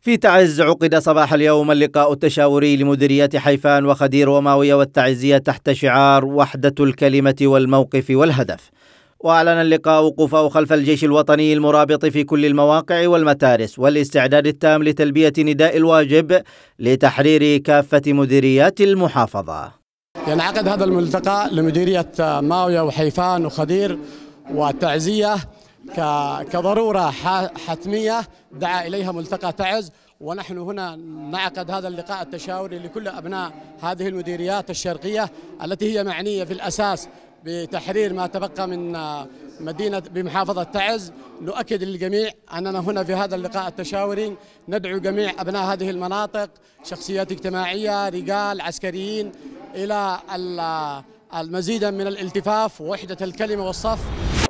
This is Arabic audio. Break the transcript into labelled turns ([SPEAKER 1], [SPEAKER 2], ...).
[SPEAKER 1] في تعز عقد صباح اليوم اللقاء التشاوري لمديريات حيفان وخدير وماوية والتعزية تحت شعار وحدة الكلمة والموقف والهدف وأعلن اللقاء وقوفه خلف الجيش الوطني المرابط في كل المواقع والمتارس والاستعداد التام لتلبية نداء الواجب لتحرير كافة مديريات المحافظة
[SPEAKER 2] ينعقد هذا الملتقى لمديرية ماوية وحيفان وخدير والتعزية كضرورة حتمية دعا إليها ملتقى تعز ونحن هنا نعقد هذا اللقاء التشاوري لكل أبناء هذه المديريات الشرقية التي هي معنية في الأساس بتحرير ما تبقى من مدينة بمحافظة تعز نؤكد للجميع أننا هنا في هذا اللقاء التشاوري ندعو جميع أبناء هذه المناطق شخصيات اجتماعية رجال عسكريين
[SPEAKER 3] إلى المزيد من الالتفاف ووحدة الكلمة والصف